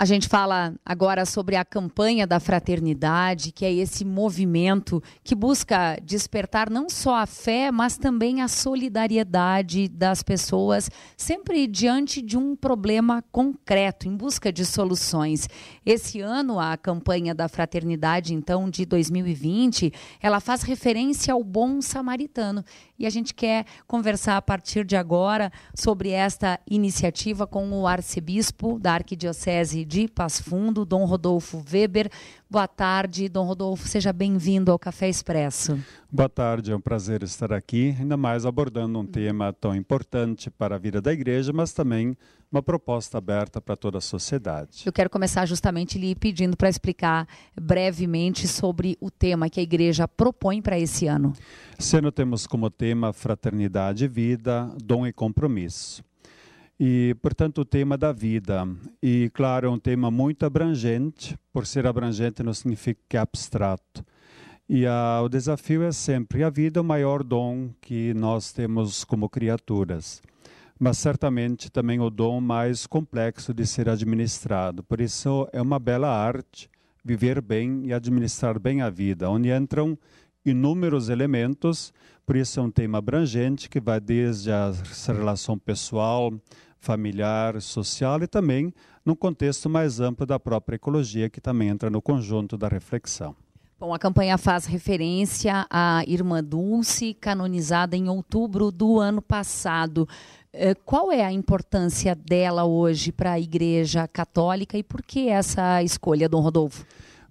A gente fala agora sobre a campanha da fraternidade, que é esse movimento que busca despertar não só a fé, mas também a solidariedade das pessoas, sempre diante de um problema concreto, em busca de soluções. Esse ano, a campanha da fraternidade, então, de 2020, ela faz referência ao bom samaritano. E a gente quer conversar a partir de agora sobre esta iniciativa com o arcebispo da Arquidiocese de Paz Fundo, Dom Rodolfo Weber. Boa tarde, Dom Rodolfo, seja bem-vindo ao Café Expresso. Boa tarde, é um prazer estar aqui, ainda mais abordando um tema tão importante para a vida da igreja, mas também uma proposta aberta para toda a sociedade. Eu quero começar justamente lhe pedindo para explicar brevemente sobre o tema que a igreja propõe para esse ano. Esse ano temos como tema Fraternidade e Vida, Dom e Compromisso. E, portanto, o tema da vida. E, claro, é um tema muito abrangente, por ser abrangente não significa que é abstrato. E a, ah, o desafio é sempre: a vida é o maior dom que nós temos como criaturas, mas certamente também é o dom mais complexo de ser administrado. Por isso, é uma bela arte viver bem e administrar bem a vida, onde entram inúmeros elementos, por isso é um tema abrangente que vai desde a relação pessoal, familiar, social e também no contexto mais amplo da própria ecologia, que também entra no conjunto da reflexão. Bom, a campanha faz referência à Irmã Dulce, canonizada em outubro do ano passado. Eh, qual é a importância dela hoje para a Igreja Católica e por que essa escolha, Dom Rodolfo?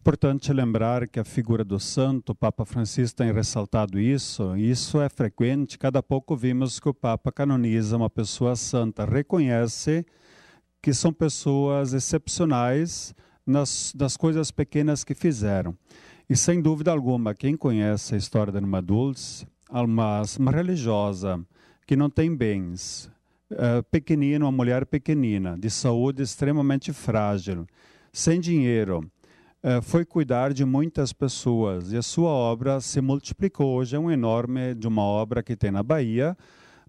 importante lembrar que a figura do santo, o Papa Francisco tem ressaltado isso, isso é frequente, cada pouco vimos que o Papa canoniza uma pessoa santa, reconhece que são pessoas excepcionais nas, nas coisas pequenas que fizeram. E sem dúvida alguma, quem conhece a história da Irmã Dulce, uma, uma religiosa que não tem bens, eh, pequenina, uma mulher pequenina, de saúde extremamente frágil, sem dinheiro, eh, foi cuidar de muitas pessoas e a sua obra se multiplicou. Hoje é um enorme de uma obra que tem na Bahia,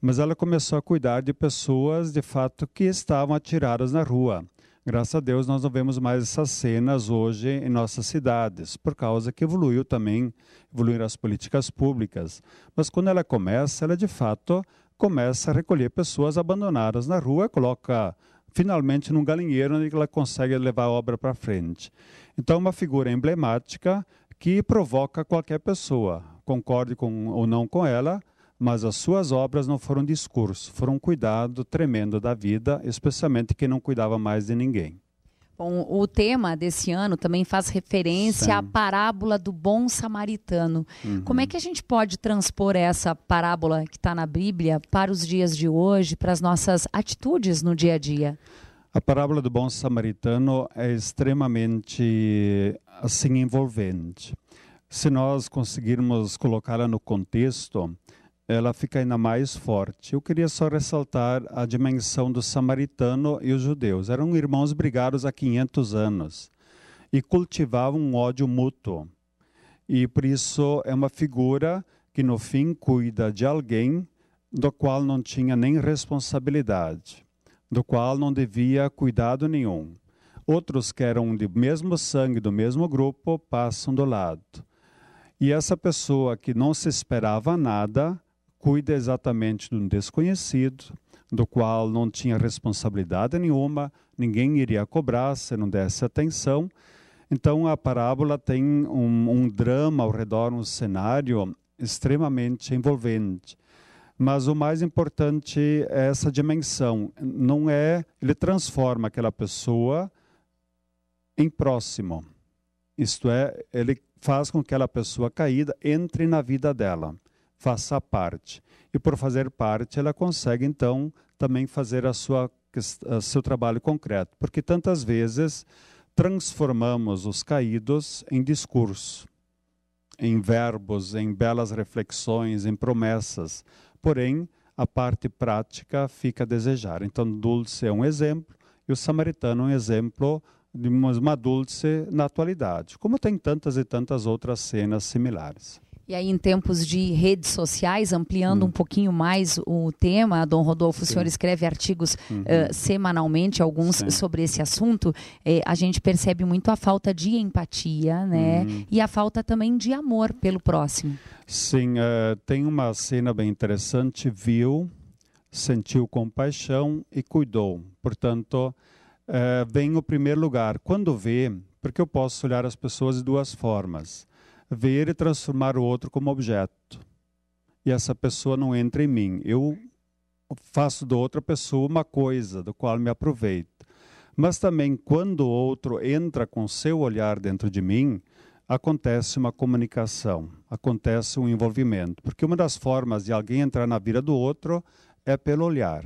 mas ela começou a cuidar de pessoas de fato que estavam atiradas na rua. Graças a Deus nós não vemos mais essas cenas hoje em nossas cidades, por causa que evoluiu também, evoluíram as políticas públicas. Mas quando ela começa, ela de fato começa a recolher pessoas abandonadas na rua, coloca finalmente num galinheiro onde ela consegue levar a obra para frente. Então, é uma figura emblemática que provoca qualquer pessoa, concorde com, ou não com ela, mas as suas obras não foram discurso, foram um cuidado tremendo da vida, especialmente quem não cuidava mais de ninguém. Bom, o tema desse ano também faz referência Sim. à parábola do bom samaritano. Uhum. Como é que a gente pode transpor essa parábola que está na Bíblia para os dias de hoje, para as nossas atitudes no dia a dia? A parábola do bom samaritano é extremamente assim envolvente. Se nós conseguirmos colocá-la no contexto, ela fica ainda mais forte. Eu queria só ressaltar a dimensão do samaritano e os judeus. Eram irmãos brigados há 500 anos e cultivavam um ódio mútuo. E por isso é uma figura que no fim cuida de alguém do qual não tinha nem responsabilidade, do qual não devia cuidado nenhum. Outros que eram do mesmo sangue, do mesmo grupo, passam do lado. E essa pessoa que não se esperava nada, cuida exatamente de um desconhecido, do qual não tinha responsabilidade nenhuma, ninguém iria cobrar se não desse atenção. Então a parábola tem um, um drama ao redor, um cenário extremamente envolvente. Mas o mais importante é essa dimensão. Não é, ele transforma aquela pessoa em próximo. Isto é, ele faz com que aquela pessoa caída entre na vida dela faça parte. E por fazer parte, ela consegue então também fazer a sua a seu trabalho concreto, porque tantas vezes transformamos os caídos em discurso, em verbos, em belas reflexões, em promessas. Porém, a parte prática fica a desejar. Então, Dulce é um exemplo e o samaritano é um exemplo de uma Dulce na atualidade, como tem tantas e tantas outras cenas similares. E aí, em tempos de redes sociais, ampliando hum. um pouquinho mais o tema, Dom Rodolfo, Sim. o senhor escreve artigos uhum. uh, semanalmente, alguns Sim. sobre esse assunto, eh, a gente percebe muito a falta de empatia, né? Uhum. E a falta também de amor pelo próximo. Sim, uh, tem uma cena bem interessante, viu, sentiu compaixão e cuidou. Portanto, uh, vem o primeiro lugar. Quando vê, porque eu posso olhar as pessoas de duas formas ver e transformar o outro como objeto. E essa pessoa não entra em mim. Eu faço da outra pessoa uma coisa do qual me aproveito. Mas também, quando o outro entra com seu olhar dentro de mim, acontece uma comunicação, acontece um envolvimento. Porque uma das formas de alguém entrar na vida do outro é pelo olhar.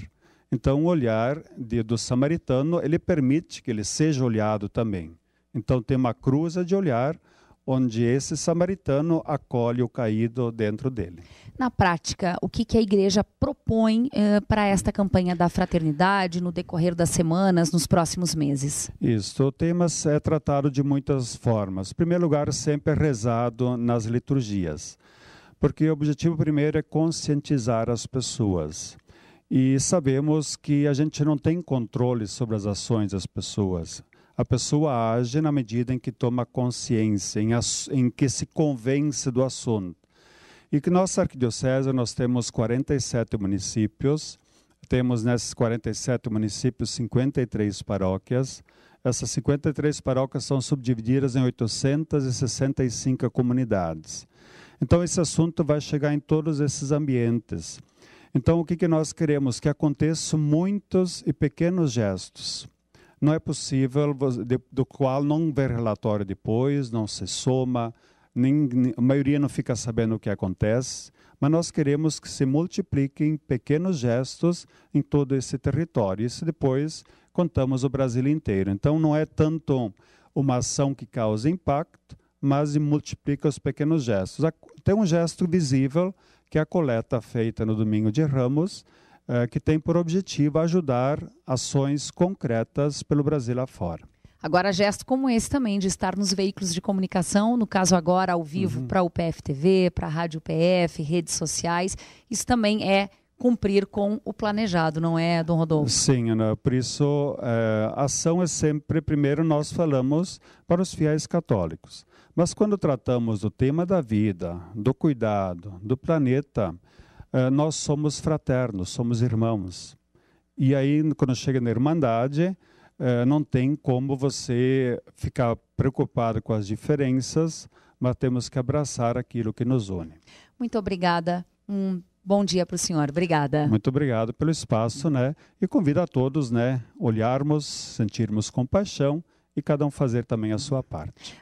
Então, o olhar de, do samaritano, ele permite que ele seja olhado também. Então, tem uma cruza de olhar onde esse samaritano acolhe o caído dentro dele. Na prática, o que, que a igreja propõe eh, para esta campanha da fraternidade no decorrer das semanas, nos próximos meses? Isso, o tema é tratado de muitas formas. Em primeiro lugar, sempre é rezado nas liturgias, porque o objetivo primeiro é conscientizar as pessoas. E sabemos que a gente não tem controle sobre as ações das pessoas a pessoa age na medida em que toma consciência, em, em que se convence do assunto. E que nossa arquidiocese, nós temos 47 municípios, temos nesses 47 municípios 53 paróquias. Essas 53 paróquias são subdivididas em 865 comunidades. Então, esse assunto vai chegar em todos esses ambientes. Então, o que, que nós queremos? Que aconteçam muitos e pequenos gestos não é possível, do qual não vem relatório depois, não se soma, nem, a maioria não fica sabendo o que acontece, mas nós queremos que se multipliquem pequenos gestos em todo esse território. Isso depois contamos o Brasil inteiro. Então não é tanto uma ação que causa impacto, mas multiplica os pequenos gestos. Tem um gesto visível, que é a coleta feita no domingo de Ramos, eh, que tem por objetivo ajudar ações concretas pelo Brasil afora. Agora, gesto como esse também, de estar nos veículos de comunicação, no caso agora ao vivo uhum. para o PFTV, para a Rádio PF, redes sociais, isso também é cumprir com o planejado, não é, Dom Rodolfo? Sim, Ana, por isso é, ação é sempre, primeiro nós falamos para os fiéis católicos, mas quando tratamos do tema da vida, do cuidado, do planeta, ah, nós somos fraternos, somos irmãos. E aí, quando chega na Irmandade, ah, não tem como você ficar preocupado com as diferenças, mas temos que abraçar aquilo que nos une. Muito obrigada. Um bom dia para o senhor. Obrigada. Muito obrigado pelo espaço, né? E convido a todos, né, olharmos, sentirmos compaixão e cada um fazer também a sua parte.